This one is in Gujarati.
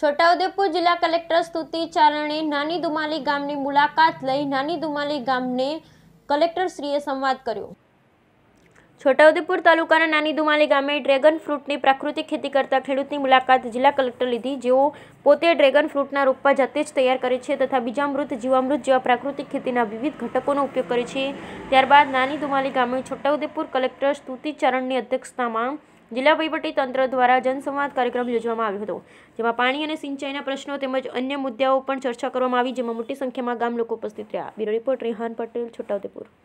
છોટાઉદેપુર જિલ્લા કલેક્ટર સ્તુતિ ચારણે નાની દુમાલી ગામની મુલાકાત લઈ નાની દુમાલી ગામને કલેક્ટરશ્રીએ સંવાદ કર્યો છોટાઉદેપુર તાલુકાના નાની દુમાલી ગામે ડ્રેગન ફ્રૂટની પ્રાકૃતિક ખેતી કરતા ખેડૂતની મુલાકાત જિલ્લા કલેક્ટર લીધી જેઓ પોતે ડ્રેગન ફ્રૂટના રોપા જાતે જ તૈયાર કરે છે તથા બીજામૃત જીવામૃત જેવા પ્રાકૃતિક ખેતીના વિવિધ ઘટકોનો ઉપયોગ કરે છે ત્યારબાદ નાની દુમાલી ગામે છોટાઉદેપુર કલેક્ટર સ્તુતિ ચારણની અધ્યક્ષતામાં જિલ્લા તંત્ર દ્વારા જનસંવાદ કાર્યક્રમ યોજવામાં આવ્યો હતો જેમાં પાણી અને સિંચાઈના પ્રશ્નો તેમજ અન્ય મુદ્દાઓ પણ ચર્ચા કરવામાં આવી જેમાં મોટી સંખ્યામાં ગામ લોકો ઉપસ્થિત રહ્યા બ્યુરો રિપોર્ટ રેહાન પટેલ છોટાઉદેપુર